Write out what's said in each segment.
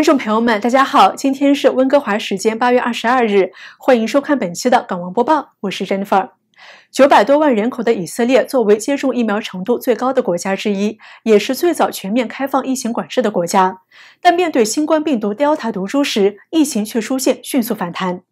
观众朋友们，大家好！今天是温哥华时间八月二十二日，欢迎收看本期的港闻播报，我是 Jennifer。九百多万人口的以色列，作为接种疫苗程度最高的国家之一，也是最早全面开放疫情管制的国家。但面对新冠病毒 Delta 毒株时，疫情却出现迅速反弹。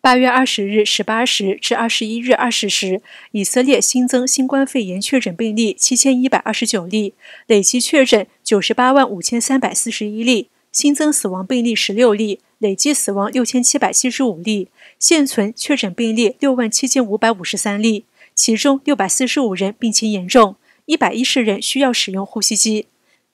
八月二十日十八时至二十一日二十时，以色列新增新冠肺炎确诊病例七千一百二十九例，累计确诊九十八万五千三百四十一例。新增死亡病例十六例，累计死亡六千七百七十五例，现存确诊病例六万七千五百五十三例，其中六百四十五人病情严重，一百一十人需要使用呼吸机。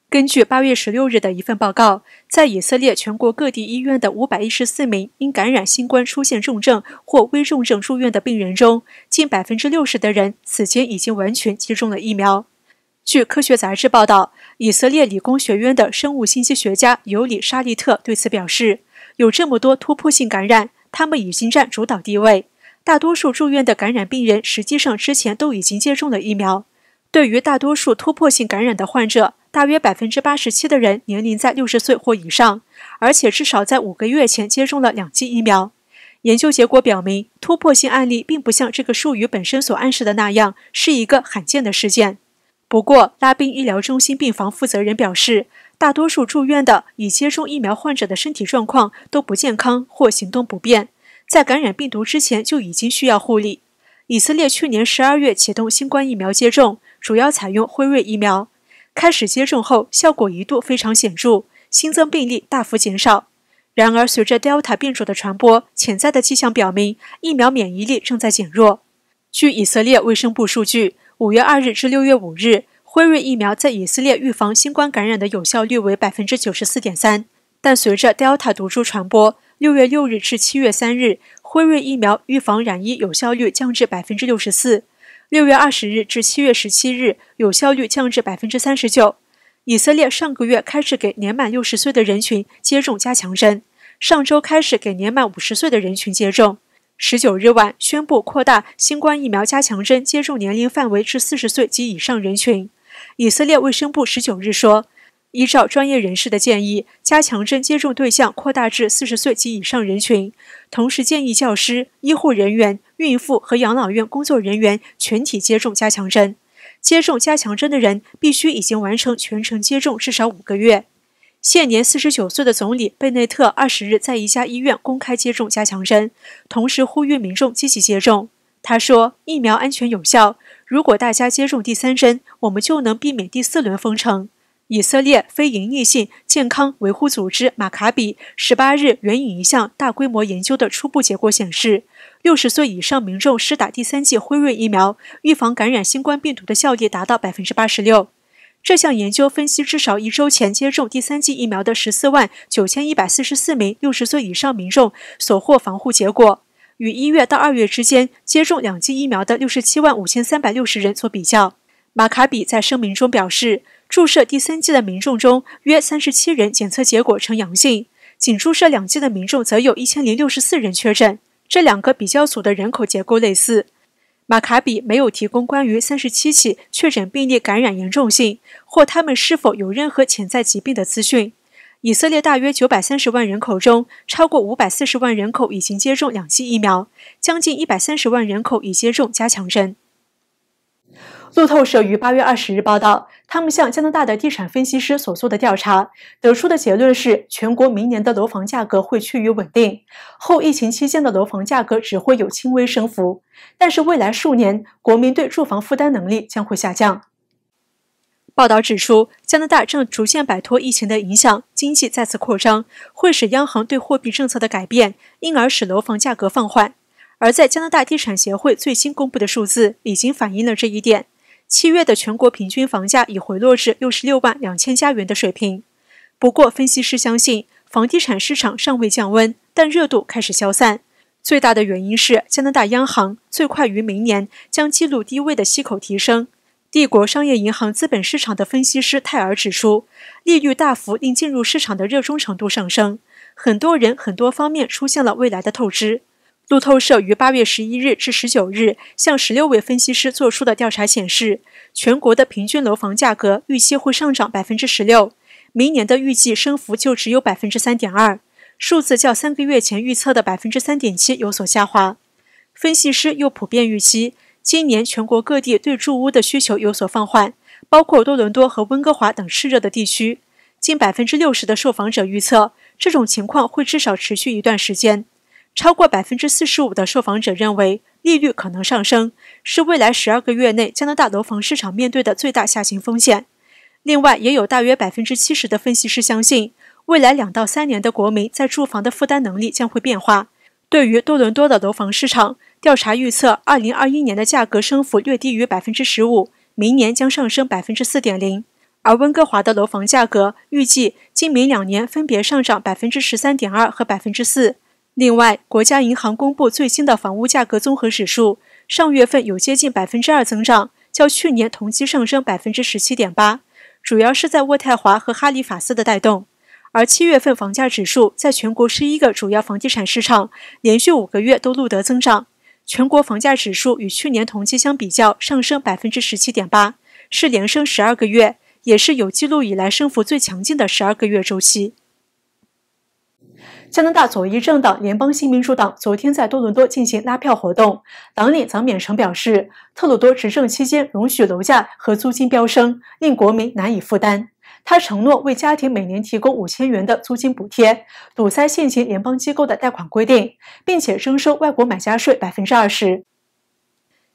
根据八月十六日的一份报告，在以色列全国各地医院的五百一十四名因感染新冠出现重症或危重症住院的病人中，近百分之六十的人此前已经完全接种了疫苗。据科学杂志报道。以色列理工学院的生物信息学家尤里·沙利特对此表示：“有这么多突破性感染，他们已经占主导地位。大多数住院的感染病人实际上之前都已经接种了疫苗。对于大多数突破性感染的患者，大约百分之八十七的人年龄在六十岁或以上，而且至少在五个月前接种了两剂疫苗。研究结果表明，突破性案例并不像这个术语本身所暗示的那样是一个罕见的事件。”不过，拉宾医疗中心病房负责人表示，大多数住院的已接种疫苗患者的身体状况都不健康或行动不便，在感染病毒之前就已经需要护理。以色列去年十二月启动新冠疫苗接种，主要采用辉瑞疫苗。开始接种后，效果一度非常显著，新增病例大幅减少。然而，随着 Delta 变种的传播，潜在的迹象表明疫苗免疫力正在减弱。据以色列卫生部数据。五月二日至六月五日，辉瑞疫苗在以色列预防新冠感染的有效率为百分之九十四点三。但随着 Delta 毒株传播，六月六日至七月三日，辉瑞疫苗预防染疫有效率降至百分之六十四。六月二十日至七月十七日，有效率降至百分之三十九。以色列上个月开始给年满六十岁的人群接种加强针，上周开始给年满五十岁的人群接种。十九日晚宣布扩大新冠疫苗加强针接种年龄范围至四十岁及以上人群。以色列卫生部十九日说，依照专业人士的建议，加强针接种对象扩大至四十岁及以上人群，同时建议教师、医护人员、孕妇和养老院工作人员全体接种加强针。接种加强针的人必须已经完成全程接种至少五个月。现年四十九岁的总理贝内特二十日在一家医院公开接种加强针，同时呼吁民众积极接种。他说：“疫苗安全有效，如果大家接种第三针，我们就能避免第四轮封城。”以色列非营利性健康维护组织马卡比十八日援引一项大规模研究的初步结果显示，六十岁以上民众施打第三剂辉瑞疫苗，预防感染新冠病毒的效力达到百分之八十六。这项研究分析至少一周前接种第三剂疫苗的十四万九千一百四十四名六十岁以上民众所获防护结果，与一月到二月之间接种两剂疫苗的六十七万五千三百六十人做比较。马卡比在声明中表示，注射第三剂的民众中约三十七人检测结果呈阳性，仅注射两剂的民众则有一千零六十四人确诊。这两个比较组的人口结构类似。马卡比没有提供关于三十七起确诊病例感染严重性或他们是否有任何潜在疾病的资讯。以色列大约九百三十万人口中，超过五百四十万人口已经接种两剂疫苗，将近一百三十万人口已接种加强针。路透社于八月二十日报道，他们向加拿大的地产分析师所做的调查得出的结论是，全国明年的楼房价格会趋于稳定，后疫情期间的楼房价格只会有轻微升幅，但是未来数年，国民对住房负担能力将会下降。报道指出，加拿大正逐渐摆脱疫情的影响，经济再次扩张会使央行对货币政策的改变，因而使楼房价格放缓。而在加拿大地产协会最新公布的数字已经反映了这一点。七月的全国平均房价已回落至六十六万两千加元的水平。不过，分析师相信房地产市场尚未降温，但热度开始消散。最大的原因是加拿大央行最快于明年将记录低位的息口提升。帝国商业银行资本市场的分析师泰尔指出，利率大幅令进入市场的热衷程度上升，很多人很多方面出现了未来的透支。路透社于八月十一日至十九日向十六位分析师做出的调查显示，全国的平均楼房价格预期会上涨百分之十六，明年的预计升幅就只有百分之三点二，数字较三个月前预测的百分之三点七有所下滑。分析师又普遍预期，今年全国各地对住屋的需求有所放缓，包括多伦多和温哥华等炽热的地区。近百分之六十的受访者预测，这种情况会至少持续一段时间。超过百分之四十五的受访者认为，利率可能上升是未来十二个月内加拿大楼房市场面对的最大下行风险。另外，也有大约百分之七十的分析师相信，未来两到三年的国民在住房的负担能力将会变化。对于多伦多的楼房市场，调查预测二零二一年的价格升幅略低于百分之十五，明年将上升百分之四点零。而温哥华的楼房价格预计今明两年分别上涨百分之十三点二和百分之四。另外，国家银行公布最新的房屋价格综合指数，上月份有接近百分之二增长，较去年同期上升百分之十七点八，主要是在渥太华和哈利法斯的带动。而七月份房价指数在全国十一个主要房地产市场，连续五个月都录得增长，全国房价指数与去年同期相比较上升百分之十七点八，是连升十二个月，也是有记录以来升幅最强劲的十二个月周期。加拿大左翼政党联邦新民主党昨天在多伦多进行拉票活动。党领长勉成表示，特鲁多执政期间容许楼价和租金飙升，令国民难以负担。他承诺为家庭每年提供五千元的租金补贴，堵塞现行联邦机构的贷款规定，并且征收外国买家税百分之二十。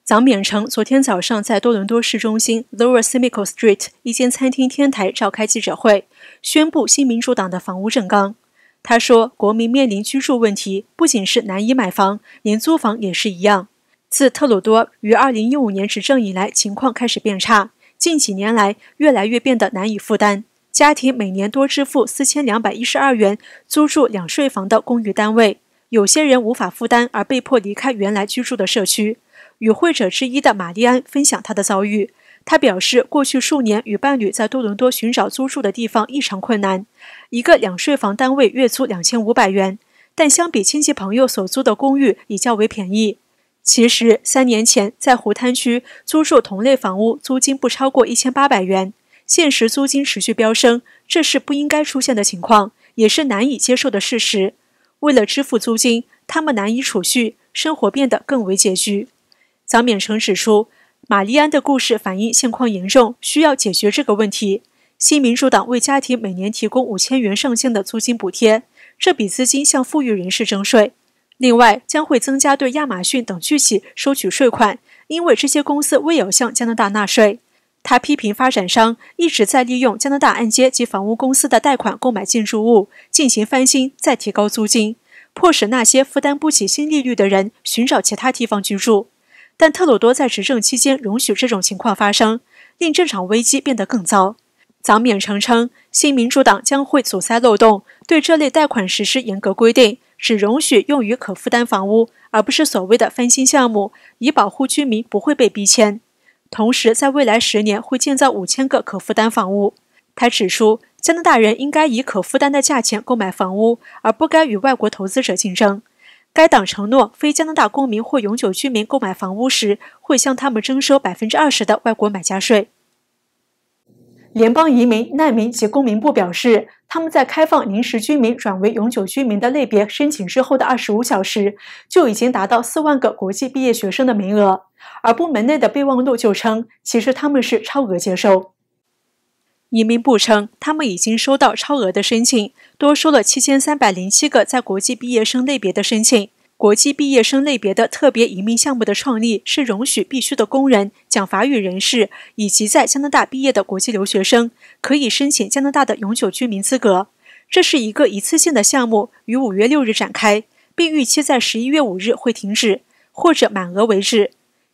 长缅成昨天早上在多伦多市中心 Lower Simcoe Street 一间餐厅天台召开记者会，宣布新民主党的房屋政纲。他说：“国民面临居住问题，不仅是难以买房，连租房也是一样。自特鲁多于二零一五年执政以来，情况开始变差，近几年来越来越变得难以负担。家庭每年多支付四千两百一十二元租住两睡房的公寓单位，有些人无法负担而被迫离开原来居住的社区。”与会者之一的玛丽安分享她的遭遇。他表示，过去数年与伴侣在多伦多寻找租住的地方异常困难。一个两睡房单位月租两千五百元，但相比亲戚朋友所租的公寓已较为便宜。其实三年前在湖滩区租住同类房屋，租金不超过一千八百元。现实租金持续飙升，这是不应该出现的情况，也是难以接受的事实。为了支付租金，他们难以储蓄，生活变得更为拮据。张勉成指出。玛丽安的故事反映现况严重，需要解决这个问题。新民主党为家庭每年提供五千元上限的租金补贴，这笔资金向富裕人士征税。另外，将会增加对亚马逊等巨企收取税款，因为这些公司未有向加拿大纳税。他批评发展商一直在利用加拿大按揭及房屋公司的贷款购买建筑物，进行翻新再提高租金，迫使那些负担不起新利率的人寻找其他地方居住。但特鲁多在执政期间容许这种情况发生，令这场危机变得更糟。早免曾称，新民主党将会堵塞漏洞，对这类贷款实施严格规定，只容许用于可负担房屋，而不是所谓的翻新项目，以保护居民不会被逼迁。同时，在未来十年会建造五千个可负担房屋。他指出，加拿大人应该以可负担的价钱购买房屋，而不该与外国投资者竞争。该党承诺，非加拿大公民或永久居民购买房屋时，会向他们征收百分之二十的外国买家税。联邦移民、难民及公民部表示，他们在开放临时居民转为永久居民的类别申请之后的二十五小时，就已经达到四万个国际毕业学生的名额，而部门内的备忘录就称，其实他们是超额接收。移民部称，他们已经收到超额的申请，多收了七千三百零七个在国际毕业生类别的申请。国际毕业生类别的特别移民项目的创立是容许必须的工人、讲法语人士以及在加拿大毕业的国际留学生可以申请加拿大的永久居民资格。这是一个一次性的项目，于五月六日展开，并预期在十一月五日会停止，或者满额为止。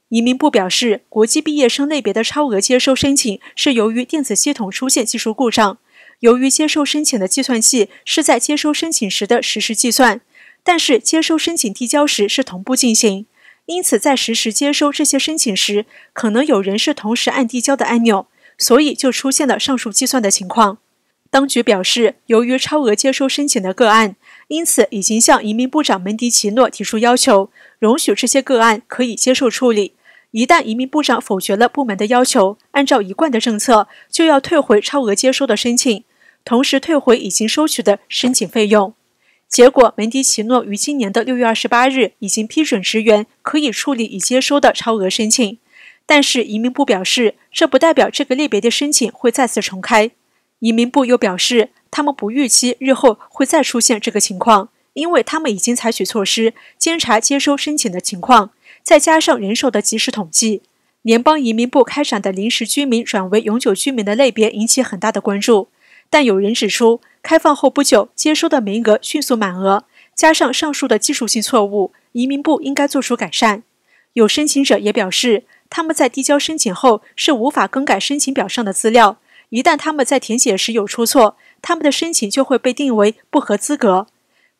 移民部表示，国际毕业生类别的超额接收申请是由于电子系统出现技术故障。由于接收申请的计算器是在接收申请时的实时计算，但是接收申请递交时是同步进行，因此在实时接收这些申请时，可能有人是同时按递交的按钮，所以就出现了上述计算的情况。当局表示，由于超额接收申请的个案，因此已经向移民部长门迪奇诺提出要求，容许这些个案可以接受处理。一旦移民部长否决了部门的要求，按照一贯的政策，就要退回超额接收的申请，同时退回已经收取的申请费用。结果，门迪奇诺于今年的六月二十八日已经批准职员可以处理已接收的超额申请，但是移民部表示，这不代表这个类别的申请会再次重开。移民部又表示，他们不预期日后会再出现这个情况，因为他们已经采取措施监察接收申请的情况，再加上人手的及时统计。联邦移民部开展的临时居民转为永久居民的类别引起很大的关注，但有人指出，开放后不久接收的名额迅速满额，加上上述的技术性错误，移民部应该做出改善。有申请者也表示，他们在递交申请后是无法更改申请表上的资料。一旦他们在填写时有出错，他们的申请就会被定为不合资格。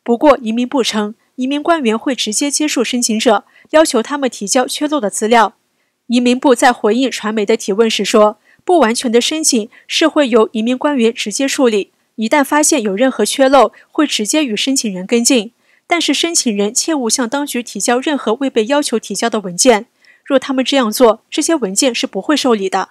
不过，移民部称，移民官员会直接接触申请者，要求他们提交缺漏的资料。移民部在回应传媒的提问时说：“不完全的申请是会由移民官员直接处理，一旦发现有任何缺漏，会直接与申请人跟进。但是，申请人切勿向当局提交任何未被要求提交的文件。若他们这样做，这些文件是不会受理的。”